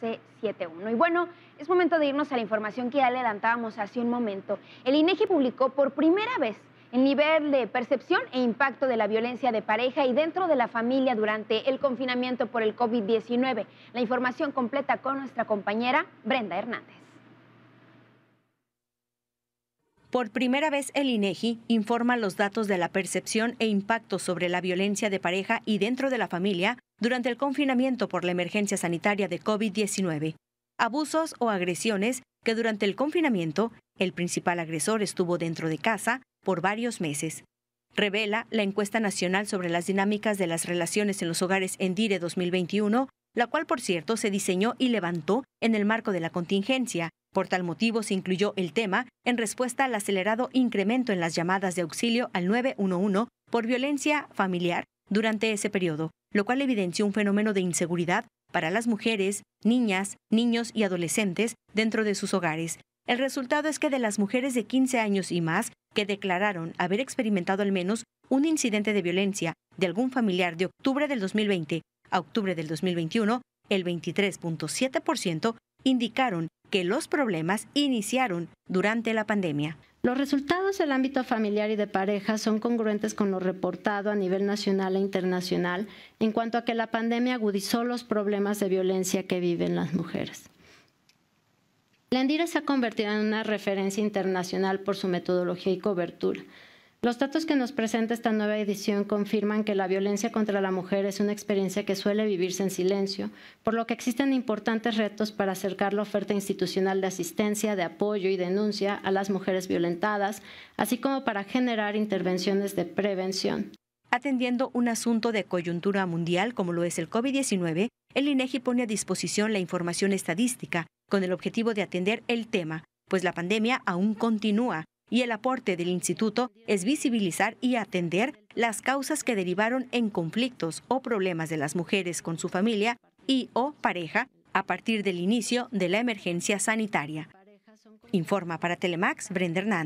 C71. Y bueno, es momento de irnos a la información que ya adelantábamos hace un momento. El INEGI e publicó por primera vez el nivel de percepción e impacto de la violencia de pareja y dentro de la familia durante el confinamiento por el COVID-19. La información completa con nuestra compañera Brenda Hernández. Por primera vez el INEGI e informa los datos de la percepción e impacto sobre la violencia de pareja y dentro de la familia durante el confinamiento por la emergencia sanitaria de COVID-19. Abusos o agresiones que durante el confinamiento el principal agresor estuvo dentro de casa por varios meses. Revela la encuesta nacional sobre las dinámicas de las relaciones en los hogares en DIRE 2021, la cual por cierto se diseñó y levantó en el marco de la contingencia. Por tal motivo se incluyó el tema en respuesta al acelerado incremento en las llamadas de auxilio al 911 por violencia familiar durante ese periodo, lo cual evidenció un fenómeno de inseguridad para las mujeres, niñas, niños y adolescentes dentro de sus hogares. El resultado es que de las mujeres de 15 años y más que declararon haber experimentado al menos un incidente de violencia de algún familiar de octubre del 2020 a octubre del 2021, el 23.7% indicaron que los problemas iniciaron durante la pandemia. Los resultados del ámbito familiar y de pareja son congruentes con lo reportado a nivel nacional e internacional en cuanto a que la pandemia agudizó los problemas de violencia que viven las mujeres. La Endira se ha convertido en una referencia internacional por su metodología y cobertura. Los datos que nos presenta esta nueva edición confirman que la violencia contra la mujer es una experiencia que suele vivirse en silencio, por lo que existen importantes retos para acercar la oferta institucional de asistencia, de apoyo y denuncia a las mujeres violentadas, así como para generar intervenciones de prevención. Atendiendo un asunto de coyuntura mundial como lo es el COVID-19, el INEGI e pone a disposición la información estadística con el objetivo de atender el tema, pues la pandemia aún continúa y el aporte del instituto es visibilizar y atender las causas que derivaron en conflictos o problemas de las mujeres con su familia y o pareja a partir del inicio de la emergencia sanitaria. Informa para Telemax Brenda Hernández.